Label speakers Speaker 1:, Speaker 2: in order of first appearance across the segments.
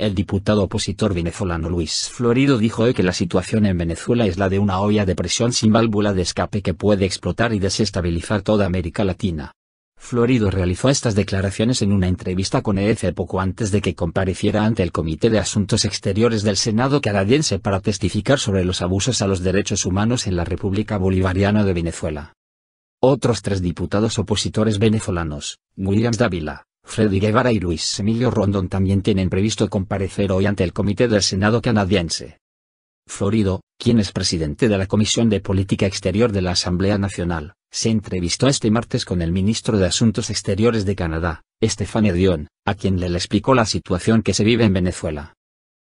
Speaker 1: El diputado opositor venezolano Luis Florido dijo que la situación en Venezuela es la de una olla de presión sin válvula de escape que puede explotar y desestabilizar toda América Latina. Florido realizó estas declaraciones en una entrevista con EFE e poco antes de que compareciera ante el Comité de Asuntos Exteriores del Senado canadiense para testificar sobre los abusos a los derechos humanos en la República Bolivariana de Venezuela. Otros tres diputados opositores venezolanos, Williams Dávila, Freddy Guevara y Luis Emilio Rondón también tienen previsto comparecer hoy ante el Comité del Senado canadiense. Florido, quien es presidente de la Comisión de Política Exterior de la Asamblea Nacional, se entrevistó este martes con el ministro de Asuntos Exteriores de Canadá, Stéphane Dion, a quien le explicó la situación que se vive en Venezuela.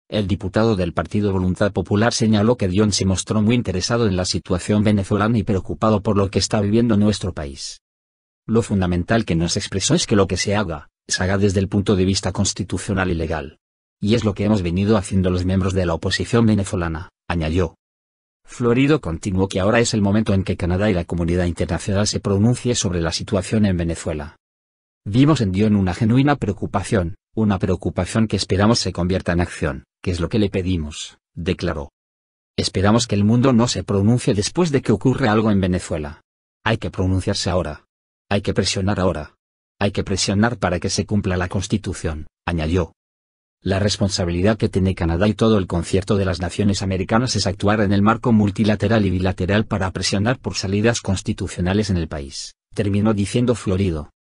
Speaker 1: El diputado del Partido Voluntad Popular señaló que Dion se mostró muy interesado en la situación venezolana y preocupado por lo que está viviendo nuestro país. Lo fundamental que nos expresó es que lo que se haga, se haga desde el punto de vista constitucional y legal. Y es lo que hemos venido haciendo los miembros de la oposición venezolana, añadió. Florido continuó que ahora es el momento en que Canadá y la comunidad internacional se pronuncie sobre la situación en Venezuela. Vimos en Dion una genuina preocupación, una preocupación que esperamos se convierta en acción, que es lo que le pedimos, declaró. Esperamos que el mundo no se pronuncie después de que ocurra algo en Venezuela. Hay que pronunciarse ahora. Hay que presionar ahora. Hay que presionar para que se cumpla la Constitución, añadió. La responsabilidad que tiene Canadá y todo el concierto de las naciones americanas es actuar en el marco multilateral y bilateral para presionar por salidas constitucionales en el país, terminó diciendo Florido.